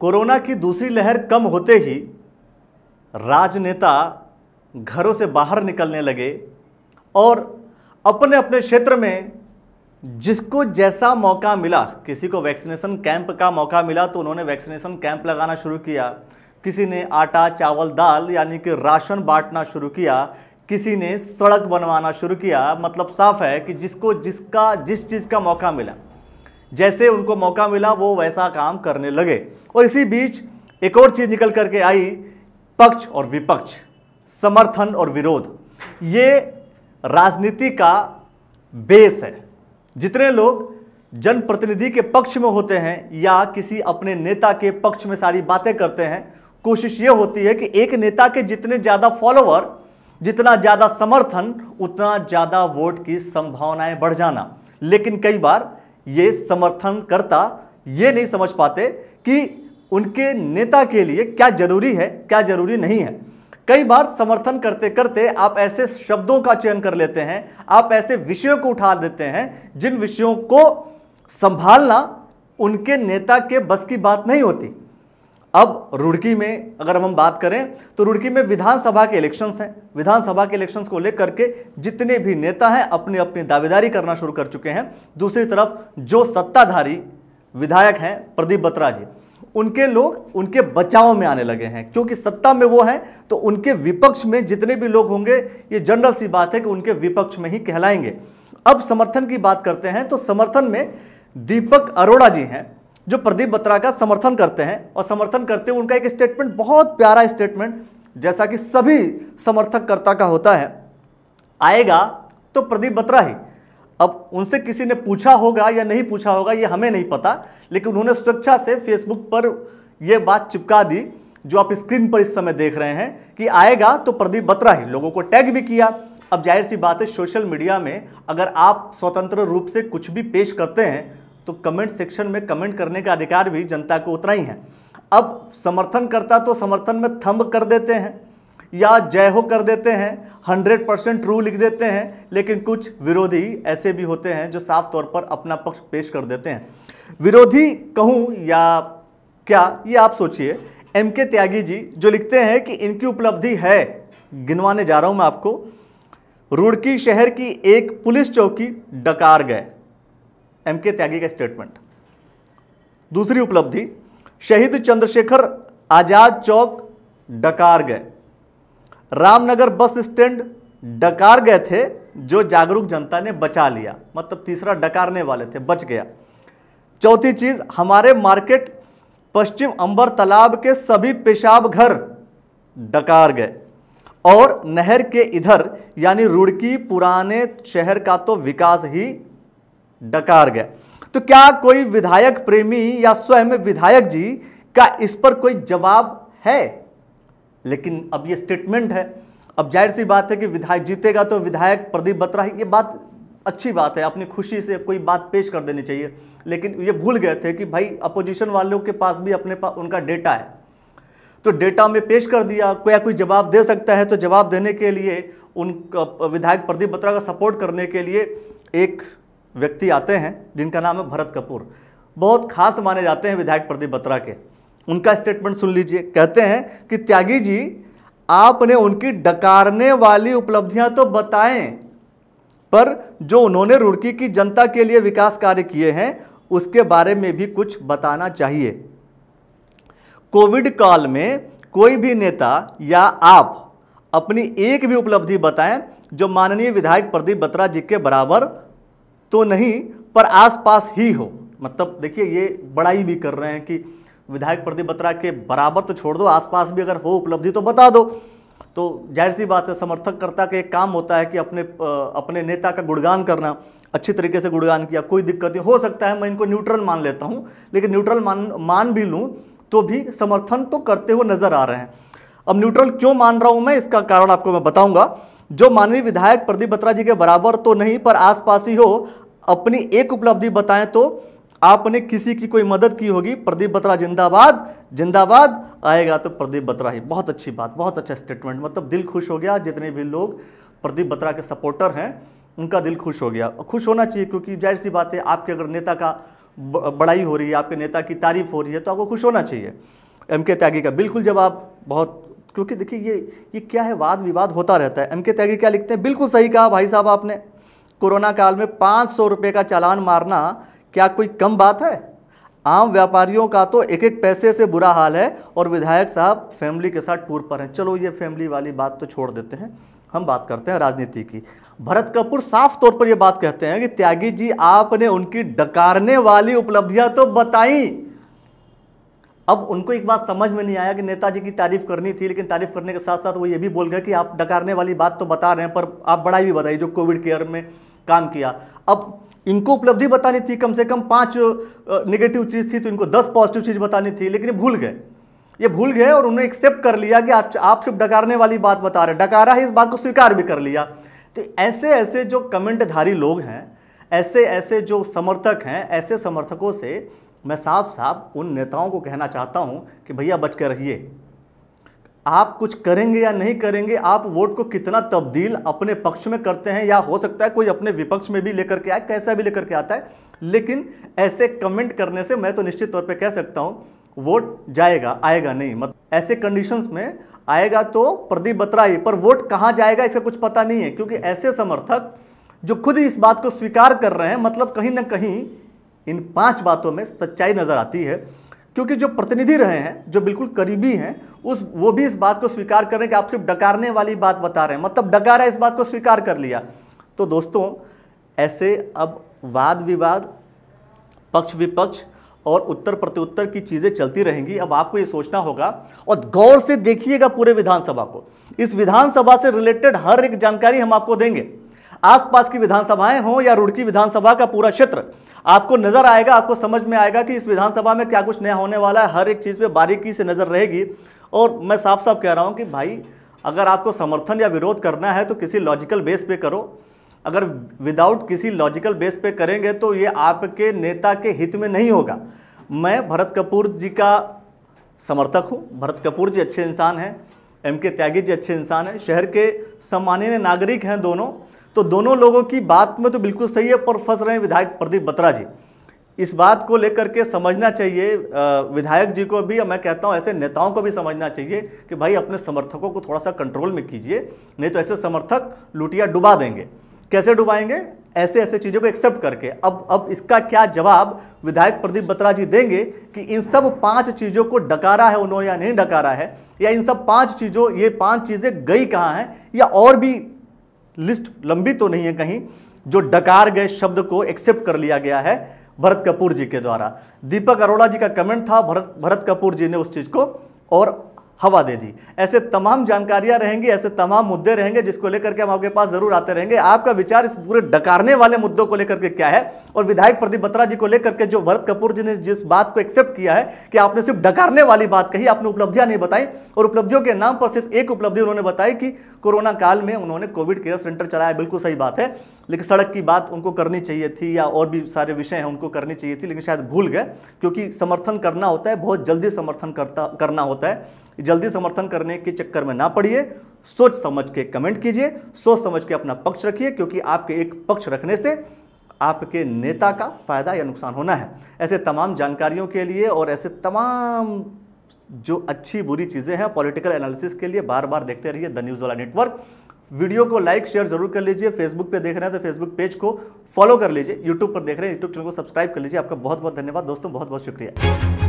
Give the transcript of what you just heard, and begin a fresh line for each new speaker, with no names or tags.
corona की दूसरी लहर कम होते ही राजनेता घरों से बाहर निकलने लगे और अपने अपने क्षेत्र में जिसको जैसा मौका मिला किसी को वैक्सीनेशन कैंप का मौका मिला तो उन्होंने वैक्सीनेशन कैंप लगाना शुरू किया किसी ने आटा चावल दाल यानी कि राशन बांटना शुरू किया किसी ने सड़क बनवाना शुरू किया मतलब साफ है कि जिसको जिसका जिस चीज़ का मौका मिला जैसे उनको मौका मिला वो वैसा काम करने लगे और इसी बीच एक और चीज़ निकल करके आई पक्ष और विपक्ष समर्थन और विरोध ये राजनीति का बेस है जितने लोग जनप्रतिनिधि के पक्ष में होते हैं या किसी अपने नेता के पक्ष में सारी बातें करते हैं कोशिश ये होती है कि एक नेता के जितने ज़्यादा फॉलोवर जितना ज़्यादा समर्थन उतना ज़्यादा वोट की संभावनाएं बढ़ जाना लेकिन कई बार ये समर्थन करता ये नहीं समझ पाते कि उनके नेता के लिए क्या जरूरी है क्या जरूरी नहीं है कई बार समर्थन करते करते आप ऐसे शब्दों का चयन कर लेते हैं आप ऐसे विषयों को उठा देते हैं जिन विषयों को संभालना उनके नेता के बस की बात नहीं होती अब रुड़की में अगर हम बात करें तो रुड़की में विधानसभा के इलेक्शंस हैं विधानसभा के इलेक्शंस को लेकर के जितने भी नेता हैं अपनी अपनी दावेदारी करना शुरू कर चुके हैं दूसरी तरफ जो सत्ताधारी विधायक हैं प्रदीप बत्रा जी उनके लोग उनके बचाव में आने लगे हैं क्योंकि सत्ता में वो हैं तो उनके विपक्ष में जितने भी लोग होंगे ये जनरल सी बात है कि उनके विपक्ष में ही कहलाएंगे अब समर्थन की बात करते हैं तो समर्थन में दीपक अरोड़ा जी हैं जो प्रदीप बत्रा का समर्थन करते हैं और समर्थन करते हुए उनका एक स्टेटमेंट बहुत प्यारा स्टेटमेंट जैसा कि सभी समर्थककर्ता का होता है आएगा तो प्रदीप बत्रा ही अब उनसे किसी ने पूछा होगा या नहीं पूछा होगा ये हमें नहीं पता लेकिन उन्होंने स्वेच्छा से फेसबुक पर यह बात चिपका दी जो आप स्क्रीन पर इस समय देख रहे हैं कि आएगा तो प्रदीप बत्रा ही लोगों को टैग भी किया अब जाहिर सी बात है सोशल मीडिया में अगर आप स्वतंत्र रूप से कुछ भी पेश करते हैं तो कमेंट सेक्शन में कमेंट करने का अधिकार भी जनता को उतना ही है अब समर्थन करता तो समर्थन में थम्ब कर देते हैं या जय हो कर देते हैं हंड्रेड परसेंट ट्रू लिख देते हैं लेकिन कुछ विरोधी ऐसे भी होते हैं जो साफ तौर पर अपना पक्ष पेश कर देते हैं विरोधी कहूँ या क्या ये आप सोचिए एम के त्यागी जी जो लिखते हैं कि इनकी उपलब्धि है गिनवाने जा रहा हूँ मैं आपको रुड़की शहर की एक पुलिस चौकी डकार गए एम के त्यागी का स्टेटमेंट दूसरी उपलब्धि शहीद चंद्रशेखर आज़ाद चौक डकार गए रामनगर बस स्टैंड डकार गए थे जो जागरूक जनता ने बचा लिया मतलब तीसरा डकारने वाले थे बच गया चौथी चीज़ हमारे मार्केट पश्चिम अंबर तालाब के सभी पेशाब घर डकार गए और नहर के इधर यानी रुड़की पुराने शहर का तो विकास ही डकार गए तो क्या कोई विधायक प्रेमी या स्वयं विधायक जी का इस पर कोई जवाब है लेकिन अब ये स्टेटमेंट है अब जाहिर सी बात है कि विधायक जीतेगा तो विधायक प्रदीप बत्रा ये बात अच्छी बात है अपनी खुशी से कोई बात पेश कर देनी चाहिए लेकिन ये भूल गए थे कि भाई अपोजिशन वालों के पास भी अपने पास उनका डेटा है तो डेटा में पेश कर दिया कोई या कोई जवाब दे सकता है तो जवाब देने के लिए उन विधायक प्रदीप बत्रा का सपोर्ट करने के लिए एक व्यक्ति आते हैं जिनका नाम है भरत कपूर बहुत खास माने जाते हैं विधायक प्रदीप बत्रा के उनका स्टेटमेंट सुन लीजिए कहते हैं कि त्यागी जी आपने उनकी डकारने वाली उपलब्धियां तो बताएं पर जो उन्होंने रुड़की की जनता के लिए विकास कार्य किए हैं उसके बारे में भी कुछ बताना चाहिए कोविड काल में कोई भी नेता या आप अपनी एक भी उपलब्धि बताएं जो माननीय विधायक प्रदीप बत्रा जी के बराबर तो नहीं पर आसपास ही हो मतलब देखिए ये बड़ाई भी कर रहे हैं कि विधायक प्रदीप बत्रा के बराबर तो छोड़ दो आसपास भी अगर हो उपलब्धि तो बता दो तो जाहिर सी बात है समर्थककर्ता का एक काम होता है कि अपने अपने नेता का गुणगान करना अच्छी तरीके से गुणगान किया कोई दिक्कत नहीं हो सकता है मैं इनको न्यूट्रल मान लेता हूँ लेकिन न्यूट्रल मान मान भी लूँ तो भी समर्थन तो करते हुए नज़र आ रहे हैं अब न्यूट्रल क्यों मान रहा हूँ मैं इसका कारण आपको मैं बताऊँगा जो माननीय विधायक प्रदीप बत्रा जी के बराबर तो नहीं पर आसपास ही हो अपनी एक उपलब्धि बताएं तो आपने किसी की कोई मदद की होगी प्रदीप बत्रा जिंदाबाद जिंदाबाद आएगा तो प्रदीप बत्रा ही बहुत अच्छी बात बहुत अच्छा स्टेटमेंट मतलब दिल खुश हो गया जितने भी लोग प्रदीप बत्रा के सपोर्टर हैं उनका दिल खुश हो गया खुश होना चाहिए क्योंकि जाहिर सी बात है आपके अगर नेता का बड़ाई हो रही है आपके नेता की तारीफ हो रही है तो आपको खुश होना चाहिए एम के त्यागी का बिल्कुल जवाब बहुत क्योंकि देखिए ये ये क्या है वाद विवाद होता रहता है एम के त्यागी क्या लिखते हैं बिल्कुल सही कहा भाई साहब आपने कोरोना काल में पाँच सौ रुपये का चालान मारना क्या कोई कम बात है आम व्यापारियों का तो एक एक पैसे से बुरा हाल है और विधायक साहब फैमिली के साथ टूर पर हैं चलो ये फैमिली वाली बात तो छोड़ देते हैं हम बात करते हैं राजनीति की भरत कपूर साफ तौर पर यह बात कहते हैं कि त्यागी जी आपने उनकी डकारने वाली उपलब्धियां तो बताई अब उनको एक बात समझ में नहीं आया कि नेताजी की तारीफ करनी थी लेकिन तारीफ करने के साथ साथ वो ये भी बोल गया कि आप डकारने वाली बात तो बता रहे हैं पर आप बड़ाई भी बताइए जो कोविड केयर में काम किया अब इनको उपलब्धि बतानी थी कम से कम पाँच निगेटिव चीज़ थी तो इनको दस पॉजिटिव चीज़ बतानी थी लेकिन भूल गए ये भूल गए और उन्होंने एक्सेप्ट कर लिया कि आप आप सिर्फ डकारने वाली बात बता रहे डकारा है इस बात को स्वीकार भी कर लिया तो ऐसे ऐसे जो कमेंटधारी लोग हैं ऐसे ऐसे जो समर्थक हैं ऐसे समर्थकों से मैं साफ साफ उन नेताओं को कहना चाहता हूँ कि भैया बच कर रहिए आप कुछ करेंगे या नहीं करेंगे आप वोट को कितना तब्दील अपने पक्ष में करते हैं या हो सकता है कोई अपने विपक्ष में भी लेकर के आए कैसा भी लेकर के आता है लेकिन ऐसे कमेंट करने से मैं तो निश्चित तौर पे कह सकता हूँ वोट जाएगा आएगा नहीं मत ऐसे कंडीशंस में आएगा तो प्रदीप बत्रा ही पर वोट कहाँ जाएगा इसका कुछ पता नहीं है क्योंकि ऐसे समर्थक जो खुद इस बात को स्वीकार कर रहे हैं मतलब कहीं ना कहीं इन पांच बातों में सच्चाई नज़र आती है क्योंकि जो प्रतिनिधि रहे हैं जो बिल्कुल करीबी हैं उस वो भी इस बात को स्वीकार कर रहे हैं कि आप सिर्फ डकारने वाली बात बता रहे हैं मतलब डकारा इस बात को स्वीकार कर लिया तो दोस्तों ऐसे अब वाद विवाद पक्ष विपक्ष और उत्तर प्रत्युत्तर की चीज़ें चलती रहेंगी अब आपको ये सोचना होगा और गौर से देखिएगा पूरे विधानसभा को इस विधानसभा से रिलेटेड हर एक जानकारी हम आपको देंगे आसपास की विधानसभाएं हों या रुड़की विधानसभा का पूरा क्षेत्र आपको नजर आएगा आपको समझ में आएगा कि इस विधानसभा में क्या कुछ नया होने वाला है हर एक चीज़ पे बारीकी से नज़र रहेगी और मैं साफ साफ कह रहा हूँ कि भाई अगर आपको समर्थन या विरोध करना है तो किसी लॉजिकल बेस पे करो अगर विदाउट किसी लॉजिकल बेस पे करेंगे तो ये आपके नेता के हित में नहीं होगा मैं भरत कपूर जी का समर्थक हूँ भरत कपूर जी अच्छे इंसान हैं एम के त्यागी जी अच्छे इंसान हैं शहर के सम्मानीय नागरिक हैं दोनों तो दोनों लोगों की बात में तो बिल्कुल सही है पर फंस रहे हैं विधायक प्रदीप बत्रा जी इस बात को लेकर के समझना चाहिए विधायक जी को भी मैं कहता हूँ ऐसे नेताओं को भी समझना चाहिए कि भाई अपने समर्थकों को थोड़ा सा कंट्रोल में कीजिए नहीं तो ऐसे समर्थक लुटिया डुबा देंगे कैसे डुबाएंगे ऐसे ऐसे चीज़ों को एक्सेप्ट करके अब अब इसका क्या जवाब विधायक प्रदीप बत्रा जी देंगे कि इन सब पांच चीज़ों को डकारा है उन्होंने या नहीं डकारा है या इन सब पांच चीज़ों ये पांच चीज़ें गई कहाँ हैं या और भी लिस्ट लंबी तो नहीं है कहीं जो डकार गए शब्द को एक्सेप्ट कर लिया गया है भरत कपूर जी के द्वारा दीपक अरोड़ा जी का कमेंट था भरत भरत कपूर जी ने उस चीज़ को और हवा दे दी ऐसे तमाम जानकारियां रहेंगी ऐसे तमाम मुद्दे रहेंगे जिसको लेकर के हम आपके पास जरूर आते रहेंगे आपका विचार इस पूरे डकारने वाले मुद्दों को लेकर के क्या है और विधायक प्रदीप बत्रा जी को लेकर के जो भरत कपूर जी ने जिस बात को एक्सेप्ट किया है कि आपने सिर्फ डकारने वाली बात कही आपने उपलब्धियां नहीं बताई और उपलब्धियों के नाम पर सिर्फ एक उपलब्धि उन्होंने बताई कि कोरोना काल में उन्होंने कोविड केयर सेंटर चलाया बिल्कुल सही बात है लेकिन सड़क की बात उनको करनी चाहिए थी या और भी सारे विषय हैं उनको करनी चाहिए थी लेकिन शायद भूल गए क्योंकि समर्थन करना होता है बहुत जल्दी समर्थन करता करना होता है जल्दी समर्थन करने के चक्कर में ना पड़िए सोच समझ के कमेंट कीजिए सोच समझ के अपना पक्ष रखिए क्योंकि आपके एक पक्ष रखने से आपके नेता का फ़ायदा या नुकसान होना है ऐसे तमाम जानकारियों के लिए और ऐसे तमाम जो अच्छी बुरी चीज़ें हैं पॉलिटिकल एनालिसिस के लिए बार बार देखते रहिए द न्यूज़ वाला नेटवर्क वीडियो को लाइक शेयर जरूर कर लीजिए फेसबुक पे देख रहे हैं तो फेसबुक पेज को फॉलो कर लीजिए यूट्यूब पर देख रहे हैं यूट्यूब चैनल को सब्सक्राइब कर लीजिए आपका बहुत बहुत धन्यवाद दोस्तों बहुत बहुत शुक्रिया